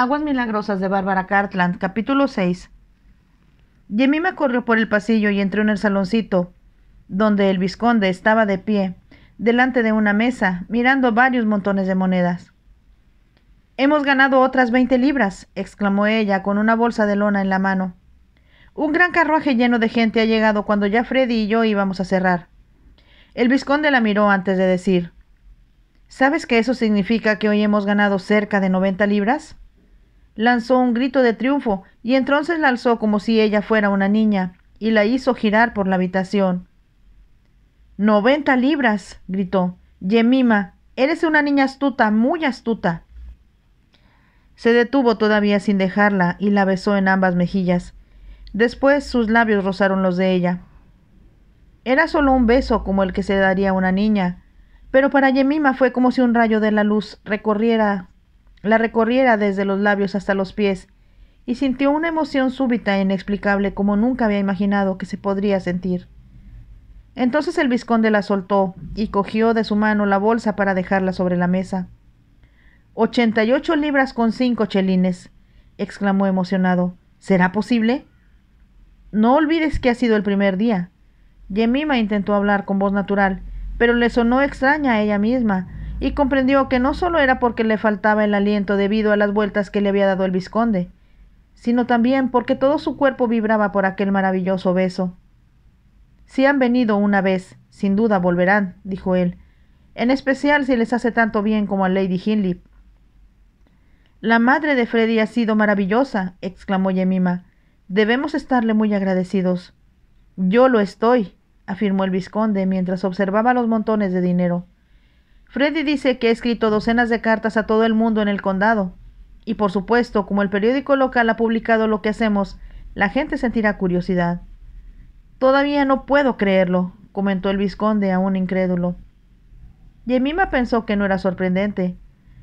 Aguas Milagrosas de Bárbara Cartland, capítulo 6. Jemima corrió por el pasillo y entró en el saloncito, donde el visconde estaba de pie, delante de una mesa, mirando varios montones de monedas. Hemos ganado otras veinte libras, exclamó ella con una bolsa de lona en la mano. Un gran carruaje lleno de gente ha llegado cuando ya Freddy y yo íbamos a cerrar. El visconde la miró antes de decir ¿Sabes que eso significa que hoy hemos ganado cerca de noventa libras? lanzó un grito de triunfo y entonces la alzó como si ella fuera una niña y la hizo girar por la habitación. Noventa libras, gritó. Yemima, eres una niña astuta, muy astuta. Se detuvo todavía sin dejarla y la besó en ambas mejillas. Después sus labios rozaron los de ella. Era solo un beso como el que se daría a una niña, pero para Yemima fue como si un rayo de la luz recorriera la recorriera desde los labios hasta los pies, y sintió una emoción súbita e inexplicable como nunca había imaginado que se podría sentir. Entonces el vizconde la soltó y cogió de su mano la bolsa para dejarla sobre la mesa. Ochenta y ocho libras con cinco chelines, exclamó emocionado. ¿Será posible? No olvides que ha sido el primer día. Yemima intentó hablar con voz natural, pero le sonó extraña a ella misma, y comprendió que no solo era porque le faltaba el aliento debido a las vueltas que le había dado el vizconde, sino también porque todo su cuerpo vibraba por aquel maravilloso beso. Si han venido una vez, sin duda volverán, dijo él, en especial si les hace tanto bien como a Lady Hindley. La madre de Freddy ha sido maravillosa, exclamó Yemima. Debemos estarle muy agradecidos. Yo lo estoy, afirmó el vizconde mientras observaba los montones de dinero. Freddy dice que ha escrito docenas de cartas a todo el mundo en el condado. Y por supuesto, como el periódico local ha publicado lo que hacemos, la gente sentirá curiosidad. Todavía no puedo creerlo, comentó el visconde un incrédulo. Yemima pensó que no era sorprendente.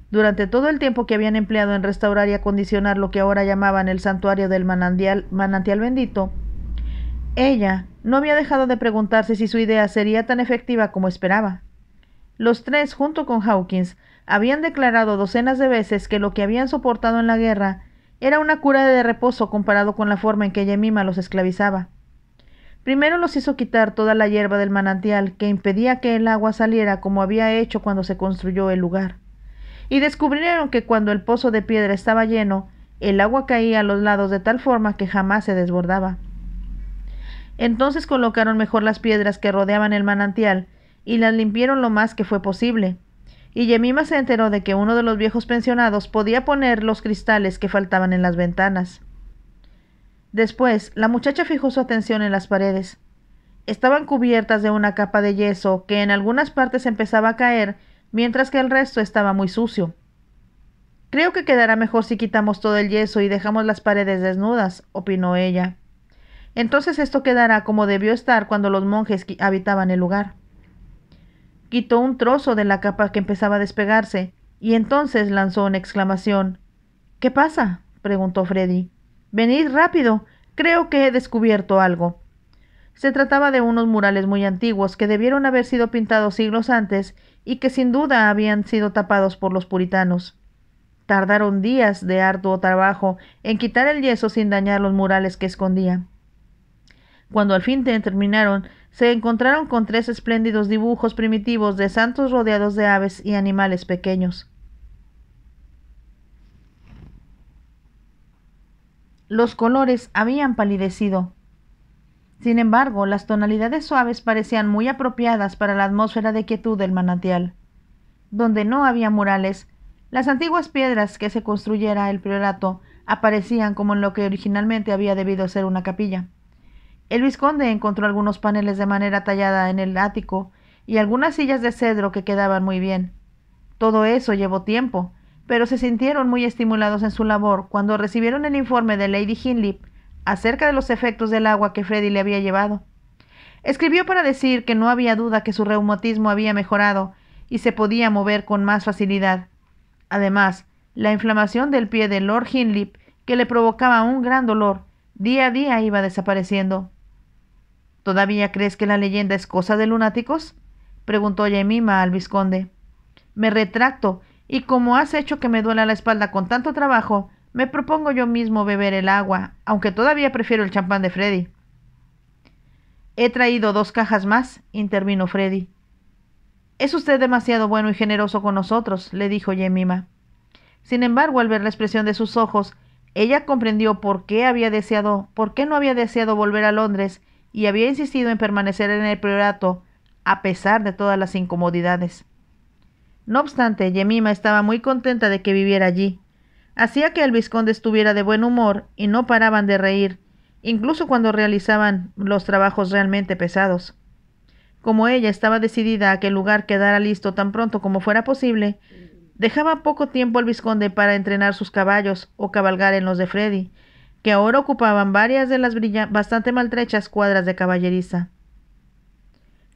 Durante todo el tiempo que habían empleado en restaurar y acondicionar lo que ahora llamaban el santuario del manantial bendito, ella no había dejado de preguntarse si su idea sería tan efectiva como esperaba. Los tres, junto con Hawkins, habían declarado docenas de veces que lo que habían soportado en la guerra era una cura de reposo comparado con la forma en que Yemima los esclavizaba. Primero los hizo quitar toda la hierba del manantial que impedía que el agua saliera como había hecho cuando se construyó el lugar. Y descubrieron que cuando el pozo de piedra estaba lleno, el agua caía a los lados de tal forma que jamás se desbordaba. Entonces colocaron mejor las piedras que rodeaban el manantial y las limpiaron lo más que fue posible. Y Yemima se enteró de que uno de los viejos pensionados podía poner los cristales que faltaban en las ventanas. Después, la muchacha fijó su atención en las paredes. Estaban cubiertas de una capa de yeso que en algunas partes empezaba a caer, mientras que el resto estaba muy sucio. Creo que quedará mejor si quitamos todo el yeso y dejamos las paredes desnudas, opinó ella. Entonces esto quedará como debió estar cuando los monjes habitaban el lugar quitó un trozo de la capa que empezaba a despegarse, y entonces lanzó una exclamación. ¿Qué pasa? preguntó Freddy. Venid rápido. Creo que he descubierto algo. Se trataba de unos murales muy antiguos que debieron haber sido pintados siglos antes y que sin duda habían sido tapados por los puritanos. Tardaron días de arduo trabajo en quitar el yeso sin dañar los murales que escondía. Cuando al fin terminaron, se encontraron con tres espléndidos dibujos primitivos de santos rodeados de aves y animales pequeños. Los colores habían palidecido. Sin embargo, las tonalidades suaves parecían muy apropiadas para la atmósfera de quietud del manantial. Donde no había murales, las antiguas piedras que se construyera el priorato aparecían como en lo que originalmente había debido ser una capilla. El vizconde encontró algunos paneles de manera tallada en el ático y algunas sillas de cedro que quedaban muy bien. Todo eso llevó tiempo, pero se sintieron muy estimulados en su labor cuando recibieron el informe de Lady Hinlip acerca de los efectos del agua que Freddy le había llevado. Escribió para decir que no había duda que su reumatismo había mejorado y se podía mover con más facilidad. Además, la inflamación del pie de Lord Hinlip, que le provocaba un gran dolor, día a día iba desapareciendo. ¿Todavía crees que la leyenda es cosa de lunáticos? preguntó Yemima al vizconde. Me retracto, y como has hecho que me duela la espalda con tanto trabajo, me propongo yo mismo beber el agua, aunque todavía prefiero el champán de Freddy. He traído dos cajas más, intervino Freddy. Es usted demasiado bueno y generoso con nosotros, le dijo Yemima. Sin embargo, al ver la expresión de sus ojos, ella comprendió por qué había deseado, por qué no había deseado volver a Londres y había insistido en permanecer en el priorato a pesar de todas las incomodidades. No obstante, Yemima estaba muy contenta de que viviera allí. Hacía que el vizconde estuviera de buen humor y no paraban de reír, incluso cuando realizaban los trabajos realmente pesados. Como ella estaba decidida a que el lugar quedara listo tan pronto como fuera posible, dejaba poco tiempo al vizconde para entrenar sus caballos o cabalgar en los de Freddy, que ahora ocupaban varias de las bastante maltrechas cuadras de caballeriza.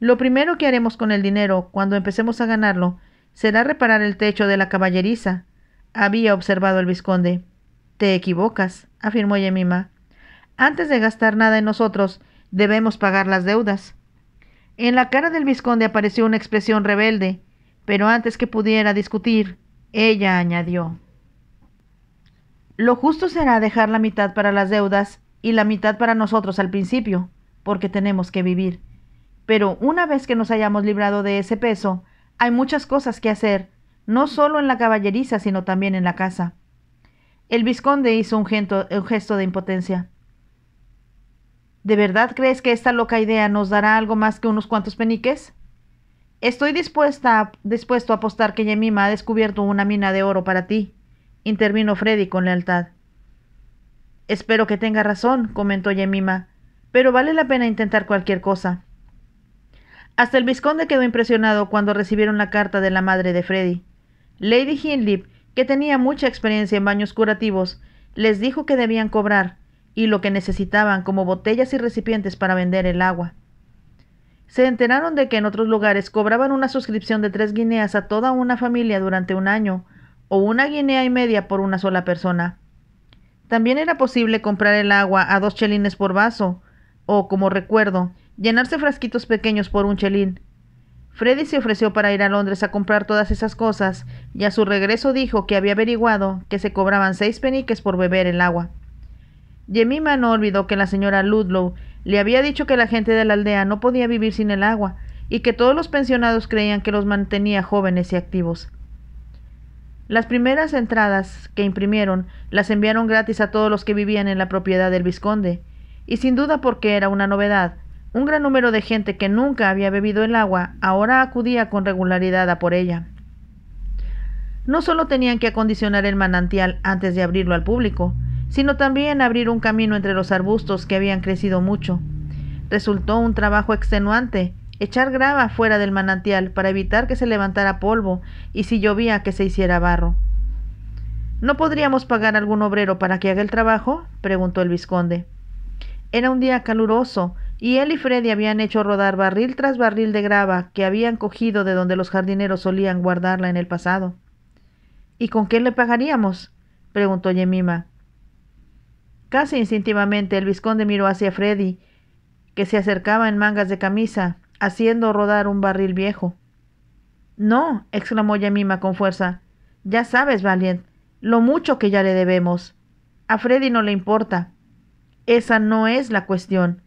Lo primero que haremos con el dinero, cuando empecemos a ganarlo, será reparar el techo de la caballeriza, había observado el vizconde. Te equivocas, afirmó Yemima. Antes de gastar nada en nosotros, debemos pagar las deudas. En la cara del vizconde apareció una expresión rebelde, pero antes que pudiera discutir, ella añadió. Lo justo será dejar la mitad para las deudas y la mitad para nosotros al principio, porque tenemos que vivir. Pero una vez que nos hayamos librado de ese peso, hay muchas cosas que hacer, no solo en la caballeriza, sino también en la casa. El visconde hizo un, un gesto de impotencia. ¿De verdad crees que esta loca idea nos dará algo más que unos cuantos peniques? Estoy dispuesta, dispuesto a apostar que Yemima ha descubierto una mina de oro para ti intervino Freddy con lealtad. Espero que tenga razón, comentó Yemima, pero vale la pena intentar cualquier cosa. Hasta el vizconde quedó impresionado cuando recibieron la carta de la madre de Freddy. Lady Hinlip, que tenía mucha experiencia en baños curativos, les dijo que debían cobrar y lo que necesitaban como botellas y recipientes para vender el agua. Se enteraron de que en otros lugares cobraban una suscripción de tres guineas a toda una familia durante un año o una guinea y media por una sola persona. También era posible comprar el agua a dos chelines por vaso, o, como recuerdo, llenarse frasquitos pequeños por un chelín. Freddy se ofreció para ir a Londres a comprar todas esas cosas, y a su regreso dijo que había averiguado que se cobraban seis peniques por beber el agua. Jemima no olvidó que la señora Ludlow le había dicho que la gente de la aldea no podía vivir sin el agua, y que todos los pensionados creían que los mantenía jóvenes y activos. Las primeras entradas que imprimieron las enviaron gratis a todos los que vivían en la propiedad del vizconde, y sin duda porque era una novedad, un gran número de gente que nunca había bebido el agua ahora acudía con regularidad a por ella. No solo tenían que acondicionar el manantial antes de abrirlo al público, sino también abrir un camino entre los arbustos que habían crecido mucho. Resultó un trabajo extenuante, echar grava fuera del manantial para evitar que se levantara polvo y si llovía que se hiciera barro. ¿No podríamos pagar algún obrero para que haga el trabajo? preguntó el vizconde. Era un día caluroso, y él y Freddy habían hecho rodar barril tras barril de grava que habían cogido de donde los jardineros solían guardarla en el pasado. ¿Y con qué le pagaríamos? preguntó Yemima. Casi instintivamente el vizconde miró hacia Freddy, que se acercaba en mangas de camisa, haciendo rodar un barril viejo. No, exclamó Yamima con fuerza. Ya sabes, Valiant, lo mucho que ya le debemos. A Freddy no le importa. Esa no es la cuestión.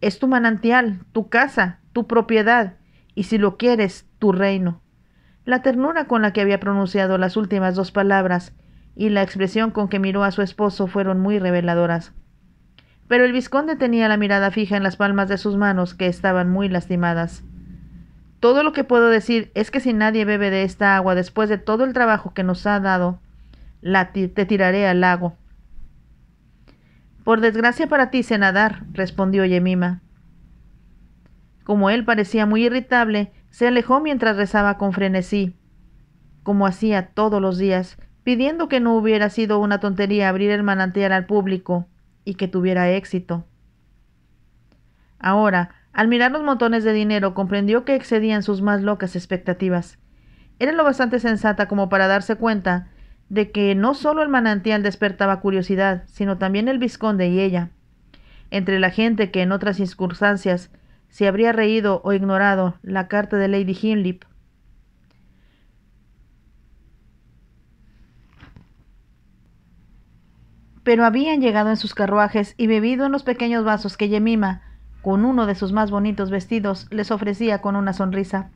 Es tu manantial, tu casa, tu propiedad, y si lo quieres, tu reino. La ternura con la que había pronunciado las últimas dos palabras y la expresión con que miró a su esposo fueron muy reveladoras pero el vizconde tenía la mirada fija en las palmas de sus manos, que estaban muy lastimadas. Todo lo que puedo decir es que si nadie bebe de esta agua después de todo el trabajo que nos ha dado, la te tiraré al lago. Por desgracia para ti sé nadar, respondió Yemima. Como él parecía muy irritable, se alejó mientras rezaba con frenesí, como hacía todos los días, pidiendo que no hubiera sido una tontería abrir el manantial al público y que tuviera éxito. Ahora, al mirar los montones de dinero, comprendió que excedían sus más locas expectativas. Era lo bastante sensata como para darse cuenta de que no solo el manantial despertaba curiosidad, sino también el visconde y ella. Entre la gente que en otras circunstancias se habría reído o ignorado la carta de Lady Himlip, pero habían llegado en sus carruajes y bebido en los pequeños vasos que Yemima, con uno de sus más bonitos vestidos, les ofrecía con una sonrisa.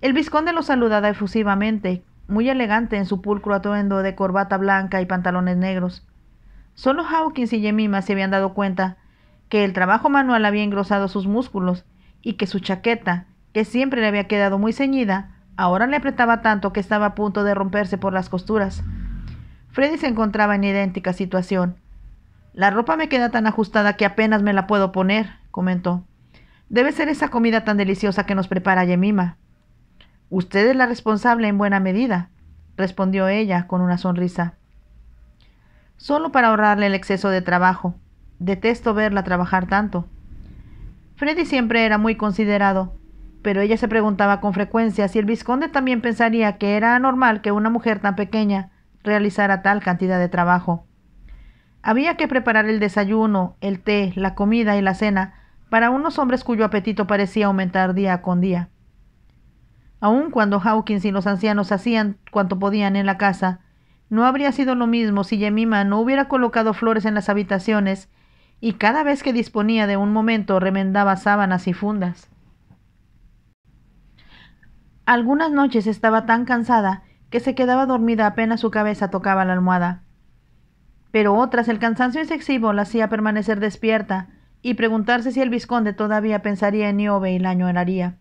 El vizconde los saludaba efusivamente, muy elegante en su pulcro atuendo de corbata blanca y pantalones negros. Solo Hawkins y Yemima se habían dado cuenta que el trabajo manual había engrosado sus músculos y que su chaqueta, que siempre le había quedado muy ceñida, ahora le apretaba tanto que estaba a punto de romperse por las costuras. Freddy se encontraba en idéntica situación. La ropa me queda tan ajustada que apenas me la puedo poner, comentó. Debe ser esa comida tan deliciosa que nos prepara Yemima. Usted es la responsable en buena medida, respondió ella con una sonrisa. Solo para ahorrarle el exceso de trabajo. Detesto verla trabajar tanto. Freddy siempre era muy considerado, pero ella se preguntaba con frecuencia si el visconde también pensaría que era anormal que una mujer tan pequeña realizara tal cantidad de trabajo. Había que preparar el desayuno, el té, la comida y la cena para unos hombres cuyo apetito parecía aumentar día con día. Aun cuando Hawkins y los ancianos hacían cuanto podían en la casa, no habría sido lo mismo si Jemima no hubiera colocado flores en las habitaciones y cada vez que disponía de un momento remendaba sábanas y fundas. Algunas noches estaba tan cansada que se quedaba dormida apenas su cabeza tocaba la almohada. Pero otras el cansancio excesivo la hacía permanecer despierta y preguntarse si el visconde todavía pensaría en Niobe y la añoraría.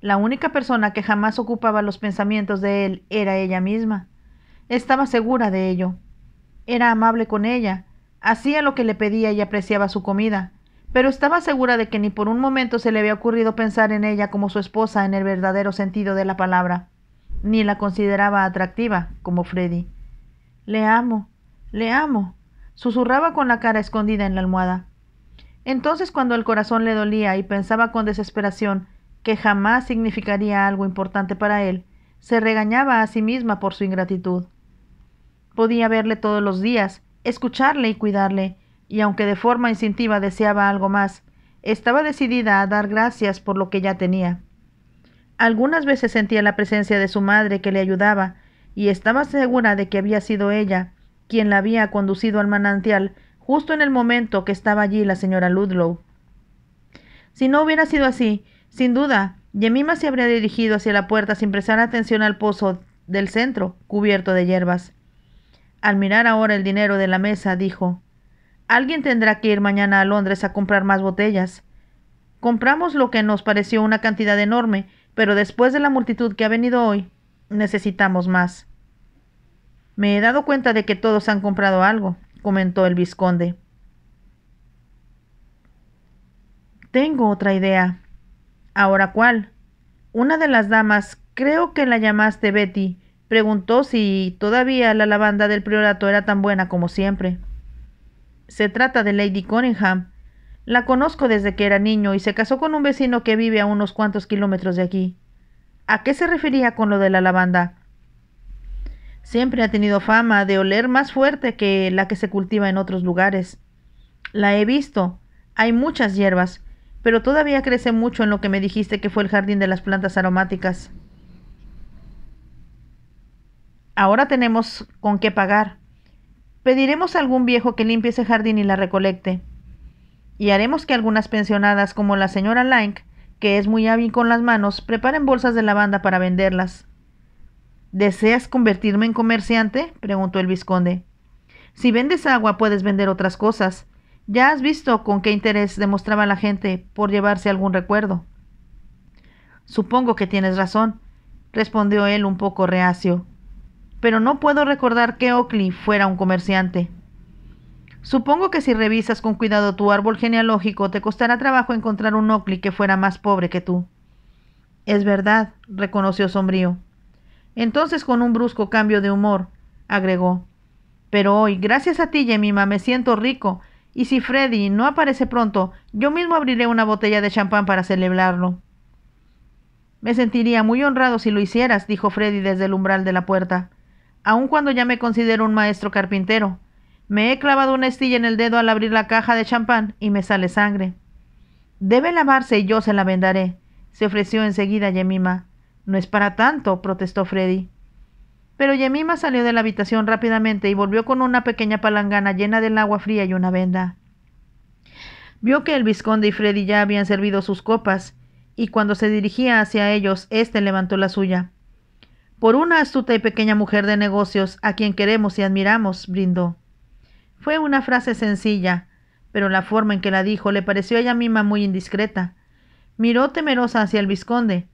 La única persona que jamás ocupaba los pensamientos de él era ella misma. Estaba segura de ello. Era amable con ella, hacía lo que le pedía y apreciaba su comida, pero estaba segura de que ni por un momento se le había ocurrido pensar en ella como su esposa en el verdadero sentido de la palabra ni la consideraba atractiva, como Freddy. Le amo, le amo, susurraba con la cara escondida en la almohada. Entonces cuando el corazón le dolía y pensaba con desesperación que jamás significaría algo importante para él, se regañaba a sí misma por su ingratitud. Podía verle todos los días, escucharle y cuidarle, y aunque de forma instintiva deseaba algo más, estaba decidida a dar gracias por lo que ya tenía. Algunas veces sentía la presencia de su madre que le ayudaba, y estaba segura de que había sido ella quien la había conducido al manantial justo en el momento que estaba allí la señora Ludlow. Si no hubiera sido así, sin duda, Yemima se habría dirigido hacia la puerta sin prestar atención al pozo del centro, cubierto de hierbas. Al mirar ahora el dinero de la mesa, dijo Alguien tendrá que ir mañana a Londres a comprar más botellas. Compramos lo que nos pareció una cantidad enorme, pero después de la multitud que ha venido hoy, necesitamos más. Me he dado cuenta de que todos han comprado algo, comentó el vizconde. Tengo otra idea. ¿Ahora cuál? Una de las damas, creo que la llamaste Betty, preguntó si todavía la lavanda del priorato era tan buena como siempre. Se trata de Lady Cunningham, la conozco desde que era niño y se casó con un vecino que vive a unos cuantos kilómetros de aquí. ¿A qué se refería con lo de la lavanda? Siempre ha tenido fama de oler más fuerte que la que se cultiva en otros lugares. La he visto. Hay muchas hierbas, pero todavía crece mucho en lo que me dijiste que fue el jardín de las plantas aromáticas. Ahora tenemos con qué pagar. Pediremos a algún viejo que limpie ese jardín y la recolecte y haremos que algunas pensionadas como la señora Lank, que es muy hábil con las manos, preparen bolsas de lavanda para venderlas. ¿Deseas convertirme en comerciante? preguntó el vizconde. Si vendes agua puedes vender otras cosas. Ya has visto con qué interés demostraba la gente por llevarse algún recuerdo. Supongo que tienes razón, respondió él un poco reacio. Pero no puedo recordar que Oakley fuera un comerciante. Supongo que si revisas con cuidado tu árbol genealógico te costará trabajo encontrar un Ockley que fuera más pobre que tú. Es verdad, reconoció sombrío. Entonces, con un brusco cambio de humor, agregó. Pero hoy, gracias a ti, Jemima, me siento rico, y si Freddy no aparece pronto, yo mismo abriré una botella de champán para celebrarlo. Me sentiría muy honrado si lo hicieras, dijo Freddy desde el umbral de la puerta, aun cuando ya me considero un maestro carpintero. Me he clavado una estilla en el dedo al abrir la caja de champán y me sale sangre. Debe lavarse y yo se la vendaré, se ofreció enseguida Yemima. No es para tanto, protestó Freddy. Pero Yemima salió de la habitación rápidamente y volvió con una pequeña palangana llena del agua fría y una venda. Vio que el vizconde y Freddy ya habían servido sus copas, y cuando se dirigía hacia ellos, éste levantó la suya. Por una astuta y pequeña mujer de negocios, a quien queremos y admiramos, brindó. Fue una frase sencilla, pero la forma en que la dijo le pareció a ella muy indiscreta. Miró temerosa hacia el visconde,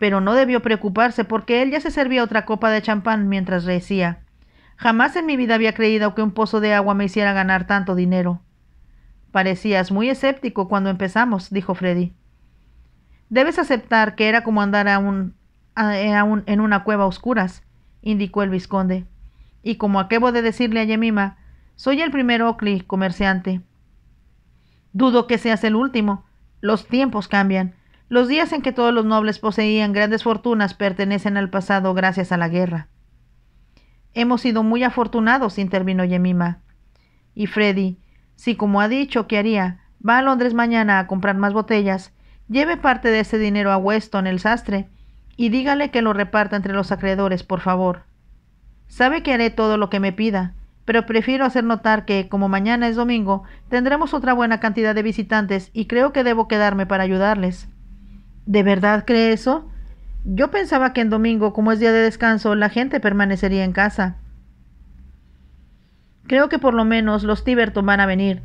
pero no debió preocuparse porque él ya se servía otra copa de champán mientras reía. Jamás en mi vida había creído que un pozo de agua me hiciera ganar tanto dinero. Parecías muy escéptico cuando empezamos, dijo Freddy. Debes aceptar que era como andar a un, eh, en una cueva a oscuras, indicó el visconde, Y como acabo de decirle a Yemima, soy el primer Oakley comerciante. Dudo que seas el último. Los tiempos cambian. Los días en que todos los nobles poseían grandes fortunas pertenecen al pasado gracias a la guerra. Hemos sido muy afortunados, intervino Yemima. Y Freddy, si como ha dicho que haría, va a Londres mañana a comprar más botellas, lleve parte de ese dinero a Weston, el sastre, y dígale que lo reparta entre los acreedores, por favor. Sabe que haré todo lo que me pida, pero prefiero hacer notar que, como mañana es domingo, tendremos otra buena cantidad de visitantes y creo que debo quedarme para ayudarles. ¿De verdad cree eso? Yo pensaba que en domingo, como es día de descanso, la gente permanecería en casa. Creo que por lo menos los Tiberton van a venir.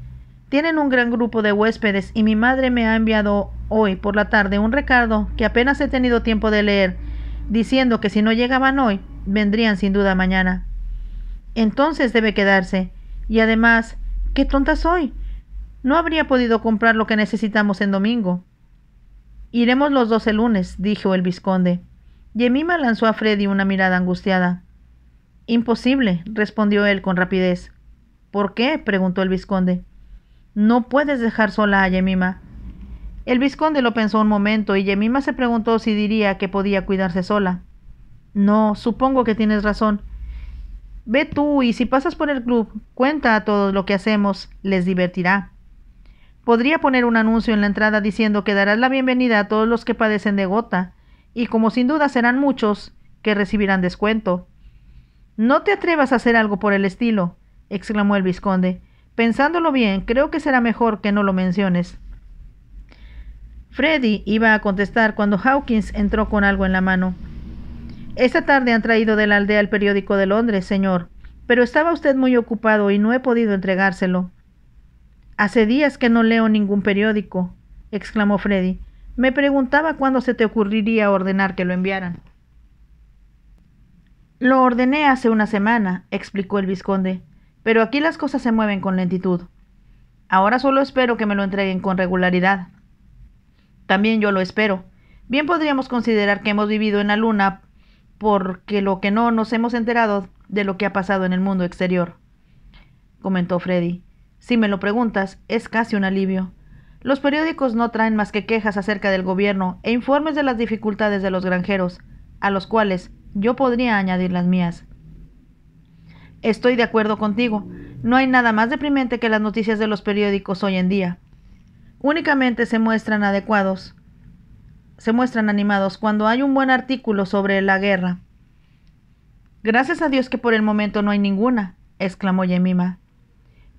Tienen un gran grupo de huéspedes y mi madre me ha enviado hoy por la tarde un recado que apenas he tenido tiempo de leer, diciendo que si no llegaban hoy, vendrían sin duda mañana entonces debe quedarse. Y además, qué tonta soy. No habría podido comprar lo que necesitamos en domingo. Iremos los dos el lunes, dijo el vizconde. Yemima lanzó a Freddy una mirada angustiada. Imposible, respondió él con rapidez. ¿Por qué? preguntó el vizconde. No puedes dejar sola a Yemima. El vizconde lo pensó un momento y Yemima se preguntó si diría que podía cuidarse sola. No, supongo que tienes razón. Ve tú y si pasas por el club, cuenta a todos lo que hacemos, les divertirá. Podría poner un anuncio en la entrada diciendo que darás la bienvenida a todos los que padecen de gota, y como sin duda serán muchos, que recibirán descuento. No te atrevas a hacer algo por el estilo, exclamó el vizconde. Pensándolo bien, creo que será mejor que no lo menciones. Freddy iba a contestar cuando Hawkins entró con algo en la mano. Esta tarde han traído de la aldea el periódico de Londres, señor, pero estaba usted muy ocupado y no he podido entregárselo. Hace días que no leo ningún periódico, exclamó Freddy. Me preguntaba cuándo se te ocurriría ordenar que lo enviaran. Lo ordené hace una semana, explicó el vizconde, pero aquí las cosas se mueven con lentitud. Ahora solo espero que me lo entreguen con regularidad. También yo lo espero. Bien podríamos considerar que hemos vivido en la Luna porque lo que no nos hemos enterado de lo que ha pasado en el mundo exterior, comentó Freddy. Si me lo preguntas, es casi un alivio. Los periódicos no traen más que quejas acerca del gobierno e informes de las dificultades de los granjeros, a los cuales yo podría añadir las mías. Estoy de acuerdo contigo. No hay nada más deprimente que las noticias de los periódicos hoy en día. Únicamente se muestran adecuados se muestran animados cuando hay un buen artículo sobre la guerra. Gracias a Dios que por el momento no hay ninguna, exclamó Yemima.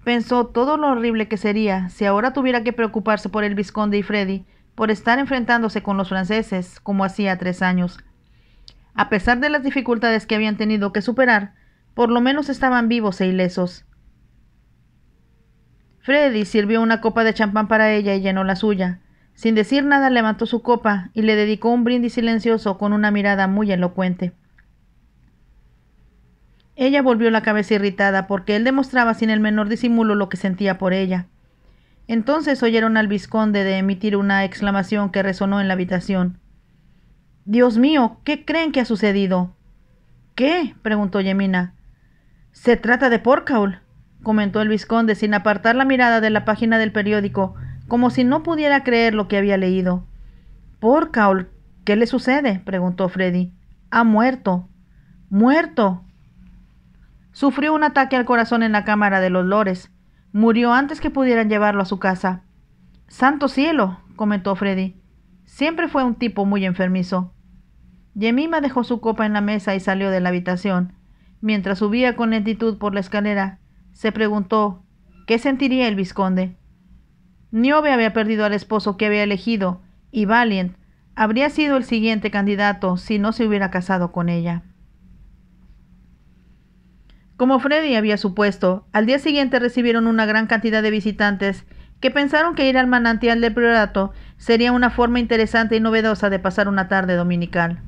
Pensó todo lo horrible que sería si ahora tuviera que preocuparse por el vizconde y Freddy, por estar enfrentándose con los franceses, como hacía tres años. A pesar de las dificultades que habían tenido que superar, por lo menos estaban vivos e ilesos. Freddy sirvió una copa de champán para ella y llenó la suya. Sin decir nada levantó su copa y le dedicó un brindis silencioso con una mirada muy elocuente. Ella volvió la cabeza irritada porque él demostraba sin el menor disimulo lo que sentía por ella. Entonces oyeron al vizconde de emitir una exclamación que resonó en la habitación. Dios mío, ¿qué creen que ha sucedido? ¿Qué? preguntó Yemina. Se trata de Porcaul, comentó el vizconde sin apartar la mirada de la página del periódico como si no pudiera creer lo que había leído. Por ¿qué le sucede? preguntó Freddy. Ha muerto. Muerto. Sufrió un ataque al corazón en la Cámara de los Lores. Murió antes que pudieran llevarlo a su casa. Santo cielo, comentó Freddy. Siempre fue un tipo muy enfermizo. Yemima dejó su copa en la mesa y salió de la habitación. Mientras subía con lentitud por la escalera, se preguntó ¿qué sentiría el visconde? Niobe había perdido al esposo que había elegido, y Valiant habría sido el siguiente candidato si no se hubiera casado con ella. Como Freddy había supuesto, al día siguiente recibieron una gran cantidad de visitantes que pensaron que ir al manantial de priorato sería una forma interesante y novedosa de pasar una tarde dominical.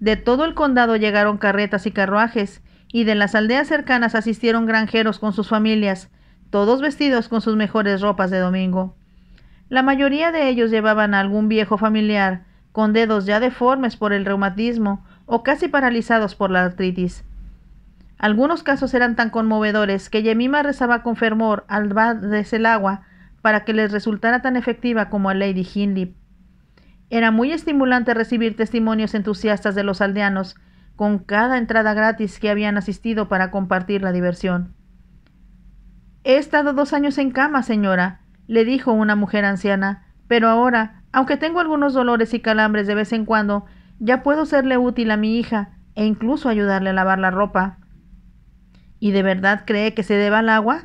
De todo el condado llegaron carretas y carruajes, y de las aldeas cercanas asistieron granjeros con sus familias, todos vestidos con sus mejores ropas de domingo. La mayoría de ellos llevaban a algún viejo familiar, con dedos ya deformes por el reumatismo o casi paralizados por la artritis. Algunos casos eran tan conmovedores que Yemima rezaba con fervor al desde el agua para que les resultara tan efectiva como a Lady Hindley. Era muy estimulante recibir testimonios entusiastas de los aldeanos, con cada entrada gratis que habían asistido para compartir la diversión. He estado dos años en cama, señora, le dijo una mujer anciana, pero ahora, aunque tengo algunos dolores y calambres de vez en cuando, ya puedo serle útil a mi hija e incluso ayudarle a lavar la ropa. ¿Y de verdad cree que se deba al agua?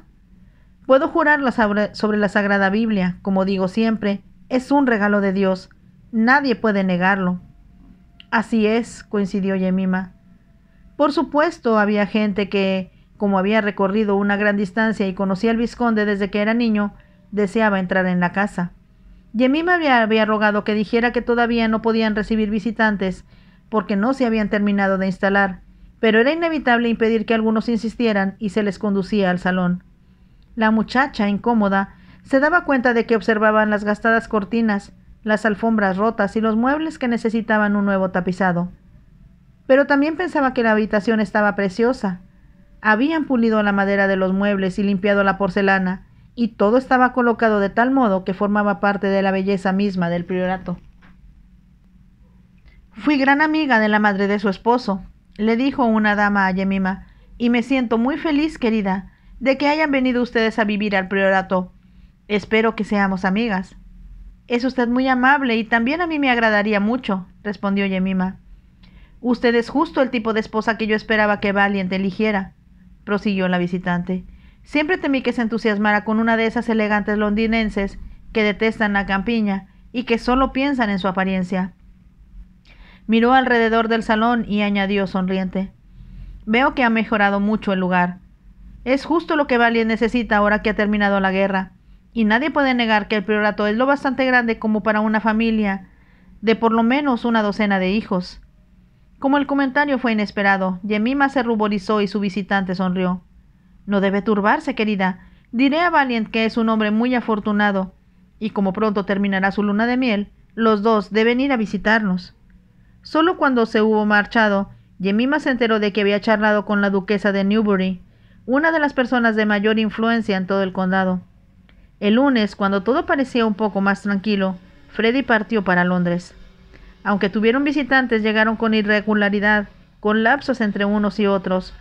Puedo jurarla sobre, sobre la Sagrada Biblia, como digo siempre, es un regalo de Dios. Nadie puede negarlo. Así es, coincidió Yemima. Por supuesto, había gente que como había recorrido una gran distancia y conocía al vizconde desde que era niño, deseaba entrar en la casa. Yemima me había rogado que dijera que todavía no podían recibir visitantes porque no se habían terminado de instalar, pero era inevitable impedir que algunos insistieran y se les conducía al salón. La muchacha, incómoda, se daba cuenta de que observaban las gastadas cortinas, las alfombras rotas y los muebles que necesitaban un nuevo tapizado. Pero también pensaba que la habitación estaba preciosa, habían pulido la madera de los muebles y limpiado la porcelana, y todo estaba colocado de tal modo que formaba parte de la belleza misma del priorato. Fui gran amiga de la madre de su esposo, le dijo una dama a Yemima, y me siento muy feliz, querida, de que hayan venido ustedes a vivir al priorato. Espero que seamos amigas. Es usted muy amable y también a mí me agradaría mucho, respondió Yemima. Usted es justo el tipo de esposa que yo esperaba que Valiente eligiera prosiguió la visitante. Siempre temí que se entusiasmara con una de esas elegantes londinenses que detestan la campiña y que solo piensan en su apariencia. Miró alrededor del salón y añadió sonriente. Veo que ha mejorado mucho el lugar. Es justo lo que Valle necesita ahora que ha terminado la guerra, y nadie puede negar que el priorato es lo bastante grande como para una familia de por lo menos una docena de hijos. Como el comentario fue inesperado, Jemima se ruborizó y su visitante sonrió. No debe turbarse, querida. Diré a Valiant que es un hombre muy afortunado, y como pronto terminará su luna de miel, los dos deben ir a visitarnos. Solo cuando se hubo marchado, Jemima se enteró de que había charlado con la duquesa de Newbury, una de las personas de mayor influencia en todo el condado. El lunes, cuando todo parecía un poco más tranquilo, Freddy partió para Londres. Aunque tuvieron visitantes, llegaron con irregularidad, con lapsos entre unos y otros,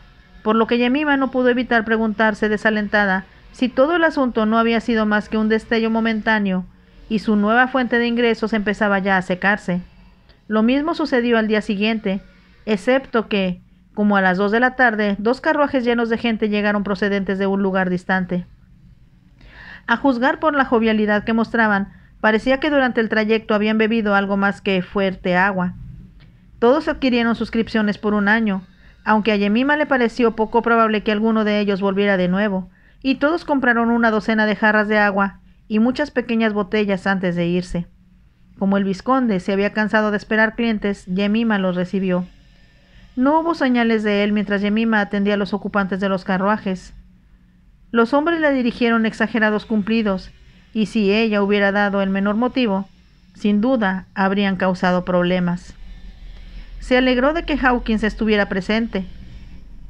por lo que Yemima no pudo evitar preguntarse desalentada si todo el asunto no había sido más que un destello momentáneo y su nueva fuente de ingresos empezaba ya a secarse. Lo mismo sucedió al día siguiente, excepto que, como a las dos de la tarde, dos carruajes llenos de gente llegaron procedentes de un lugar distante. A juzgar por la jovialidad que mostraban, Parecía que durante el trayecto habían bebido algo más que fuerte agua. Todos adquirieron suscripciones por un año, aunque a Yemima le pareció poco probable que alguno de ellos volviera de nuevo, y todos compraron una docena de jarras de agua y muchas pequeñas botellas antes de irse. Como el visconde se había cansado de esperar clientes, Yemima los recibió. No hubo señales de él mientras Yemima atendía a los ocupantes de los carruajes. Los hombres le dirigieron exagerados cumplidos y si ella hubiera dado el menor motivo, sin duda habrían causado problemas. Se alegró de que Hawkins estuviera presente,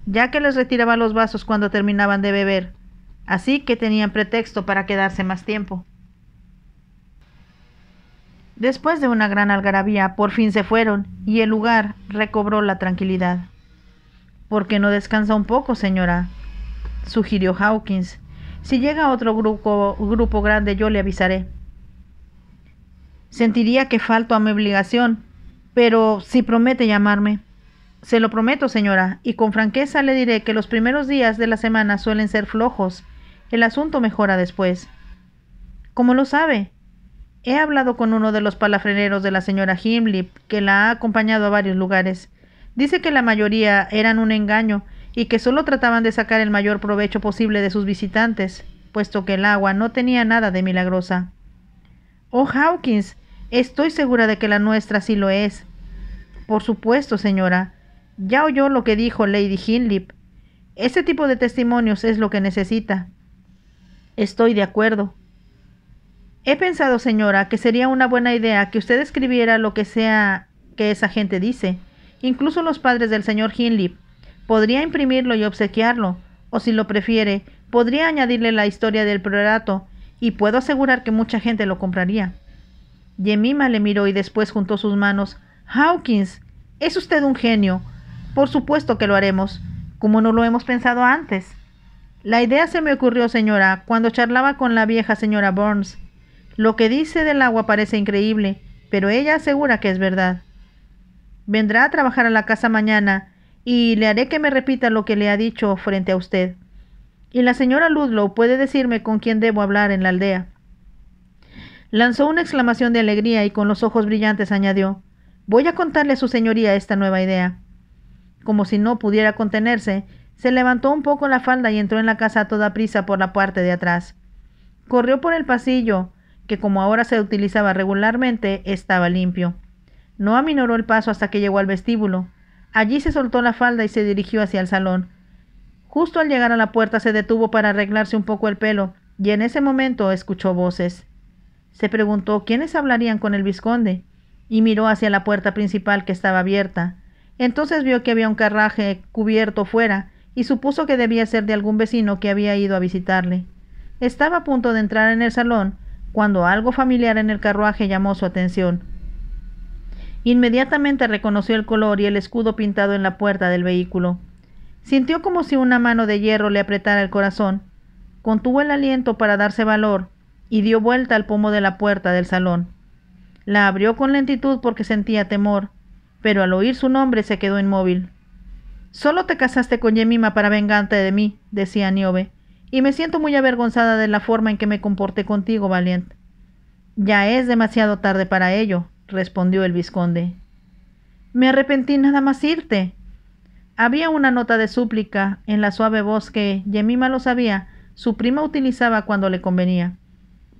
ya que les retiraba los vasos cuando terminaban de beber, así que tenían pretexto para quedarse más tiempo. Después de una gran algarabía, por fin se fueron y el lugar recobró la tranquilidad. ¿Por qué no descansa un poco, señora? sugirió Hawkins, si llega otro grupo, grupo grande, yo le avisaré. Sentiría que falto a mi obligación, pero si promete llamarme. Se lo prometo, señora, y con franqueza le diré que los primeros días de la semana suelen ser flojos. El asunto mejora después. ¿Cómo lo sabe? He hablado con uno de los palafreneros de la señora Himlip, que la ha acompañado a varios lugares. Dice que la mayoría eran un engaño y que solo trataban de sacar el mayor provecho posible de sus visitantes, puesto que el agua no tenía nada de milagrosa. Oh Hawkins, estoy segura de que la nuestra sí lo es. Por supuesto, señora. Ya oyó lo que dijo Lady Hinlip. Ese tipo de testimonios es lo que necesita. Estoy de acuerdo. He pensado, señora, que sería una buena idea que usted escribiera lo que sea que esa gente dice, incluso los padres del señor Hinlip, Podría imprimirlo y obsequiarlo, o si lo prefiere, podría añadirle la historia del prorato, y puedo asegurar que mucha gente lo compraría. Yemima le miró y después juntó sus manos. Hawkins, es usted un genio. Por supuesto que lo haremos, como no lo hemos pensado antes. La idea se me ocurrió, señora, cuando charlaba con la vieja señora Burns. Lo que dice del agua parece increíble, pero ella asegura que es verdad. Vendrá a trabajar a la casa mañana y le haré que me repita lo que le ha dicho frente a usted. Y la señora Ludlow puede decirme con quién debo hablar en la aldea. Lanzó una exclamación de alegría y con los ojos brillantes añadió Voy a contarle a su señoría esta nueva idea. Como si no pudiera contenerse, se levantó un poco la falda y entró en la casa a toda prisa por la parte de atrás. Corrió por el pasillo, que como ahora se utilizaba regularmente, estaba limpio. No aminoró el paso hasta que llegó al vestíbulo. Allí se soltó la falda y se dirigió hacia el salón. Justo al llegar a la puerta se detuvo para arreglarse un poco el pelo, y en ese momento escuchó voces. Se preguntó quiénes hablarían con el visconde y miró hacia la puerta principal que estaba abierta. Entonces vio que había un carraje cubierto fuera, y supuso que debía ser de algún vecino que había ido a visitarle. Estaba a punto de entrar en el salón, cuando algo familiar en el carruaje llamó su atención. Inmediatamente reconoció el color y el escudo pintado en la puerta del vehículo. Sintió como si una mano de hierro le apretara el corazón. Contuvo el aliento para darse valor y dio vuelta al pomo de la puerta del salón. La abrió con lentitud porque sentía temor, pero al oír su nombre se quedó inmóvil. Solo te casaste con Yemima para vengarte de mí, decía Niobe, y me siento muy avergonzada de la forma en que me comporté contigo, valiente. Ya es demasiado tarde para ello, respondió el vizconde. Me arrepentí nada más irte. Había una nota de súplica en la suave voz que, Yemima lo sabía, su prima utilizaba cuando le convenía.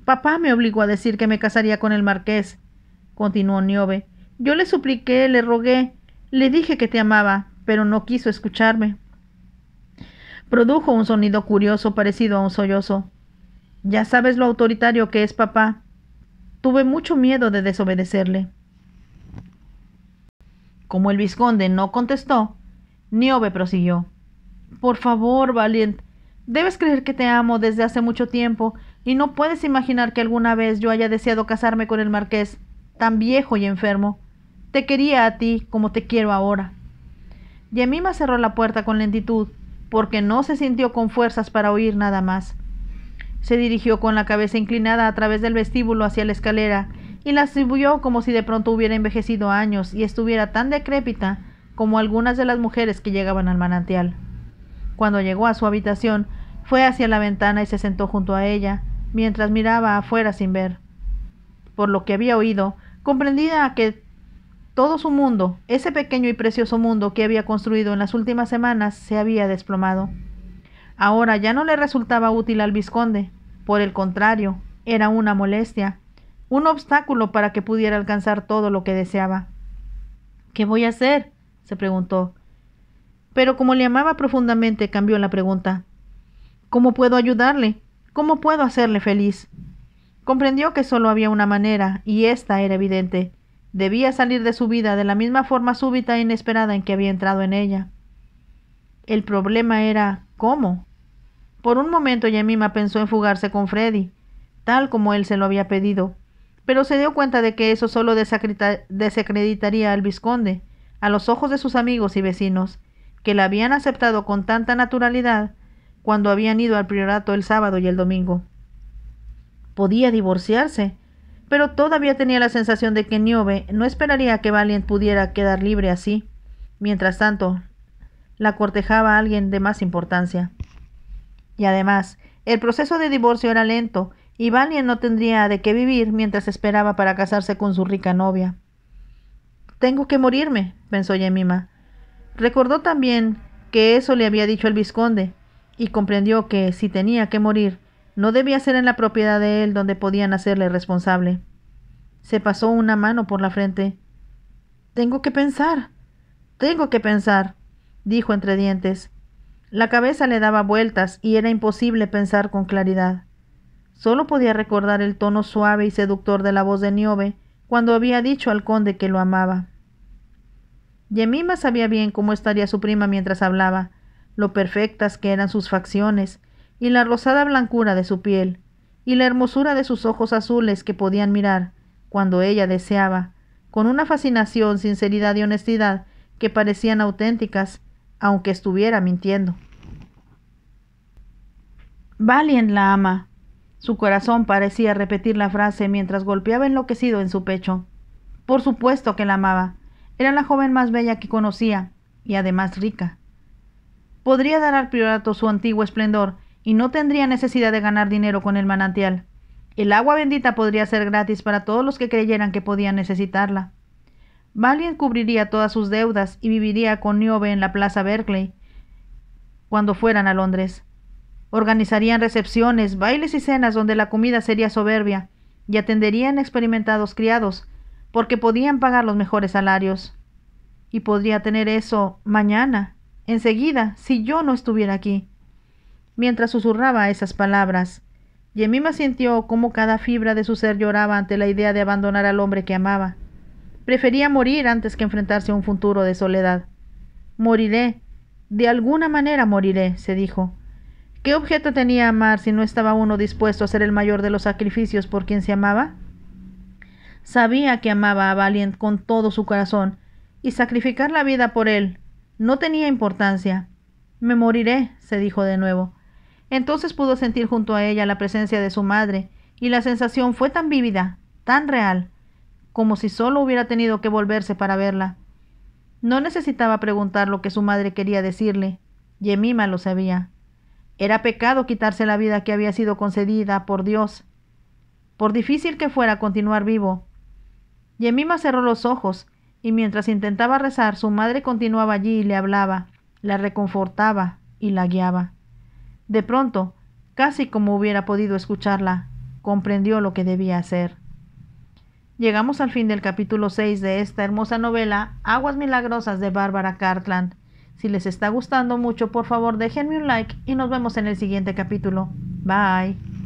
Papá me obligó a decir que me casaría con el marqués, continuó Niobe. Yo le supliqué, le rogué, le dije que te amaba, pero no quiso escucharme. Produjo un sonido curioso parecido a un sollozo. Ya sabes lo autoritario que es papá. Tuve mucho miedo de desobedecerle. Como el visconde no contestó, Niobe prosiguió. Por favor, valiente, debes creer que te amo desde hace mucho tiempo y no puedes imaginar que alguna vez yo haya deseado casarme con el marqués, tan viejo y enfermo. Te quería a ti como te quiero ahora. Yemima cerró la puerta con lentitud, porque no se sintió con fuerzas para oír nada más. Se dirigió con la cabeza inclinada a través del vestíbulo hacia la escalera y la atribuyó como si de pronto hubiera envejecido años y estuviera tan decrépita como algunas de las mujeres que llegaban al manantial. Cuando llegó a su habitación, fue hacia la ventana y se sentó junto a ella, mientras miraba afuera sin ver. Por lo que había oído, comprendía que todo su mundo, ese pequeño y precioso mundo que había construido en las últimas semanas, se había desplomado. Ahora ya no le resultaba útil al vizconde, por el contrario, era una molestia, un obstáculo para que pudiera alcanzar todo lo que deseaba. ¿Qué voy a hacer? se preguntó. Pero como le amaba profundamente, cambió la pregunta. ¿Cómo puedo ayudarle? ¿Cómo puedo hacerle feliz? Comprendió que solo había una manera, y esta era evidente. Debía salir de su vida de la misma forma súbita e inesperada en que había entrado en ella. El problema era cómo. Por un momento Yemima pensó en fugarse con Freddy, tal como él se lo había pedido, pero se dio cuenta de que eso solo desacreditaría al visconde, a los ojos de sus amigos y vecinos, que la habían aceptado con tanta naturalidad cuando habían ido al priorato el sábado y el domingo. Podía divorciarse, pero todavía tenía la sensación de que Niobe no esperaría que Valiant pudiera quedar libre así. Mientras tanto, la cortejaba a alguien de más importancia. Y además, el proceso de divorcio era lento y Valien no tendría de qué vivir mientras esperaba para casarse con su rica novia. Tengo que morirme, pensó Yemima. Recordó también que eso le había dicho el vizconde y comprendió que si tenía que morir, no debía ser en la propiedad de él donde podían hacerle responsable. Se pasó una mano por la frente. Tengo que pensar. Tengo que pensar, dijo entre dientes, la cabeza le daba vueltas y era imposible pensar con claridad. Solo podía recordar el tono suave y seductor de la voz de Niobe cuando había dicho al conde que lo amaba. Yemima sabía bien cómo estaría su prima mientras hablaba, lo perfectas que eran sus facciones, y la rosada blancura de su piel, y la hermosura de sus ojos azules que podían mirar, cuando ella deseaba, con una fascinación, sinceridad y honestidad que parecían auténticas aunque estuviera mintiendo. Valien la ama. Su corazón parecía repetir la frase mientras golpeaba enloquecido en su pecho. Por supuesto que la amaba. Era la joven más bella que conocía, y además rica. Podría dar al priorato su antiguo esplendor, y no tendría necesidad de ganar dinero con el manantial. El agua bendita podría ser gratis para todos los que creyeran que podían necesitarla valien cubriría todas sus deudas y viviría con Niobe en la Plaza Berkeley cuando fueran a Londres. Organizarían recepciones, bailes y cenas donde la comida sería soberbia y atenderían experimentados criados, porque podían pagar los mejores salarios. Y podría tener eso mañana, enseguida, si yo no estuviera aquí. Mientras susurraba esas palabras, Jemima sintió cómo cada fibra de su ser lloraba ante la idea de abandonar al hombre que amaba. Prefería morir antes que enfrentarse a un futuro de soledad. Moriré. De alguna manera moriré, se dijo. ¿Qué objeto tenía amar si no estaba uno dispuesto a hacer el mayor de los sacrificios por quien se amaba? Sabía que amaba a Valiant con todo su corazón, y sacrificar la vida por él no tenía importancia. Me moriré, se dijo de nuevo. Entonces pudo sentir junto a ella la presencia de su madre, y la sensación fue tan vívida, tan real, como si solo hubiera tenido que volverse para verla. No necesitaba preguntar lo que su madre quería decirle. Yemima lo sabía. Era pecado quitarse la vida que había sido concedida por Dios. Por difícil que fuera continuar vivo. Yemima cerró los ojos, y mientras intentaba rezar, su madre continuaba allí y le hablaba, la reconfortaba y la guiaba. De pronto, casi como hubiera podido escucharla, comprendió lo que debía hacer. Llegamos al fin del capítulo 6 de esta hermosa novela, Aguas Milagrosas de Bárbara Cartland. Si les está gustando mucho, por favor déjenme un like y nos vemos en el siguiente capítulo. Bye.